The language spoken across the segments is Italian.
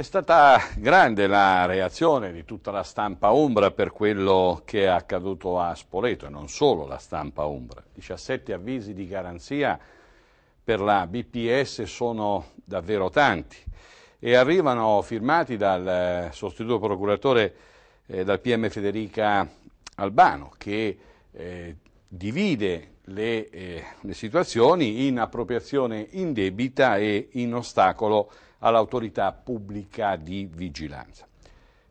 È stata grande la reazione di tutta la stampa Umbra per quello che è accaduto a Spoleto e non solo la stampa Umbra. 17 avvisi di garanzia per la BPS sono davvero tanti e arrivano firmati dal eh, sostituto procuratore, eh, dal PM Federica Albano, che eh, divide le, eh, le situazioni in appropriazione indebita e in ostacolo all'autorità pubblica di vigilanza.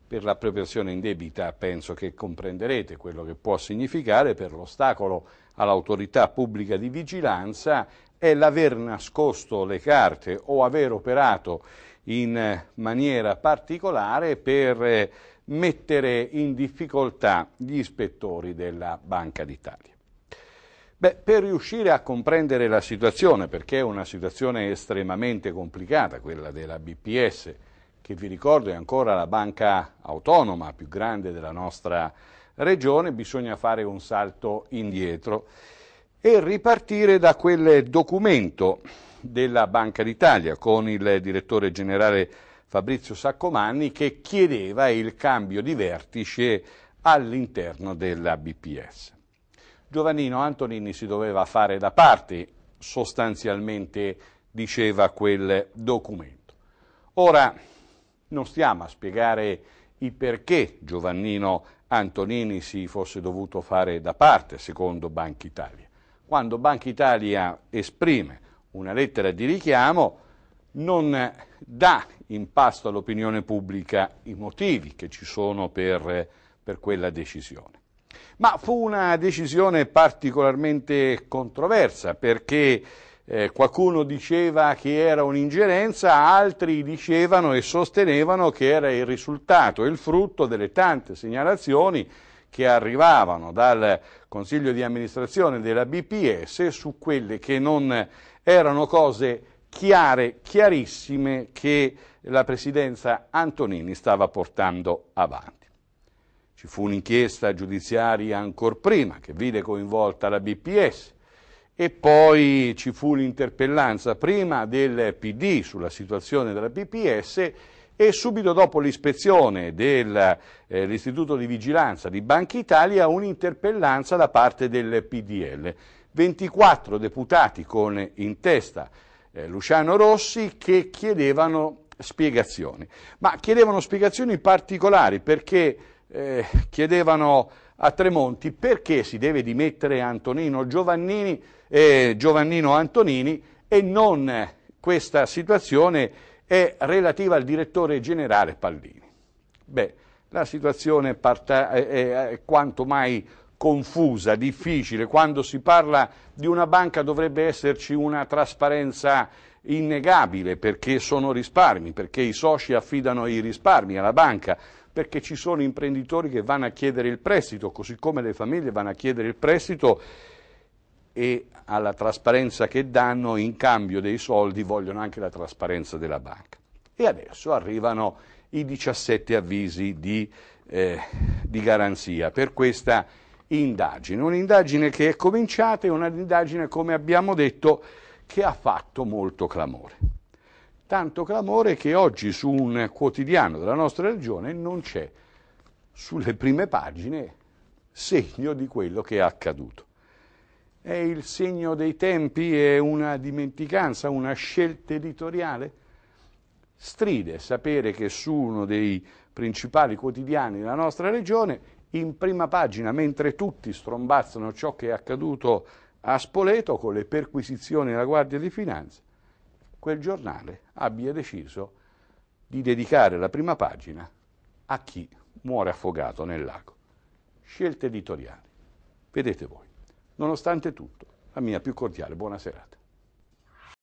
Per l'appropriazione indebita penso che comprenderete quello che può significare per l'ostacolo all'autorità pubblica di vigilanza è l'aver nascosto le carte o aver operato in maniera particolare per eh, mettere in difficoltà gli ispettori della Banca d'Italia. Beh, per riuscire a comprendere la situazione, perché è una situazione estremamente complicata, quella della BPS, che vi ricordo è ancora la banca autonoma più grande della nostra regione, bisogna fare un salto indietro e ripartire da quel documento della Banca d'Italia con il direttore generale Fabrizio Saccomanni che chiedeva il cambio di vertice all'interno della BPS. Giovannino Antonini si doveva fare da parte, sostanzialmente diceva quel documento. Ora non stiamo a spiegare il perché Giovannino Antonini si fosse dovuto fare da parte secondo Banca Italia. Quando Banca Italia esprime una lettera di richiamo non dà in pasto all'opinione pubblica i motivi che ci sono per, per quella decisione. Ma fu una decisione particolarmente controversa perché eh, qualcuno diceva che era un'ingerenza, altri dicevano e sostenevano che era il risultato, il frutto delle tante segnalazioni che arrivavano dal Consiglio di amministrazione della BPS su quelle che non erano cose chiare, chiarissime che la Presidenza Antonini stava portando avanti. Ci fu un'inchiesta giudiziaria ancora prima che vide coinvolta la BPS e poi ci fu l'interpellanza prima del PD sulla situazione della BPS e subito dopo l'ispezione dell'Istituto eh, di Vigilanza di Banca Italia un'interpellanza da parte del PDL. 24 deputati con in testa eh, Luciano Rossi che chiedevano spiegazioni, ma chiedevano spiegazioni particolari perché eh, chiedevano a Tremonti perché si deve dimettere Antonino Giovannini, eh, Giovannino Antonini e non questa situazione è relativa al direttore generale Pallini. Beh, la situazione eh, è quanto mai confusa, difficile. Quando si parla di una banca dovrebbe esserci una trasparenza innegabile perché sono risparmi, perché i soci affidano i risparmi alla banca perché ci sono imprenditori che vanno a chiedere il prestito, così come le famiglie vanno a chiedere il prestito e alla trasparenza che danno in cambio dei soldi vogliono anche la trasparenza della banca. E adesso arrivano i 17 avvisi di, eh, di garanzia per questa indagine, un'indagine che è cominciata e un'indagine, come abbiamo detto, che ha fatto molto clamore tanto clamore che oggi su un quotidiano della nostra regione non c'è sulle prime pagine segno di quello che è accaduto. È il segno dei tempi, è una dimenticanza, una scelta editoriale? Stride sapere che su uno dei principali quotidiani della nostra regione, in prima pagina, mentre tutti strombazzano ciò che è accaduto a Spoleto con le perquisizioni della Guardia di Finanza, quel giornale abbia deciso di dedicare la prima pagina a chi muore affogato nel lago. Scelte editoriali. Vedete voi. Nonostante tutto, la mia più cordiale buona serata.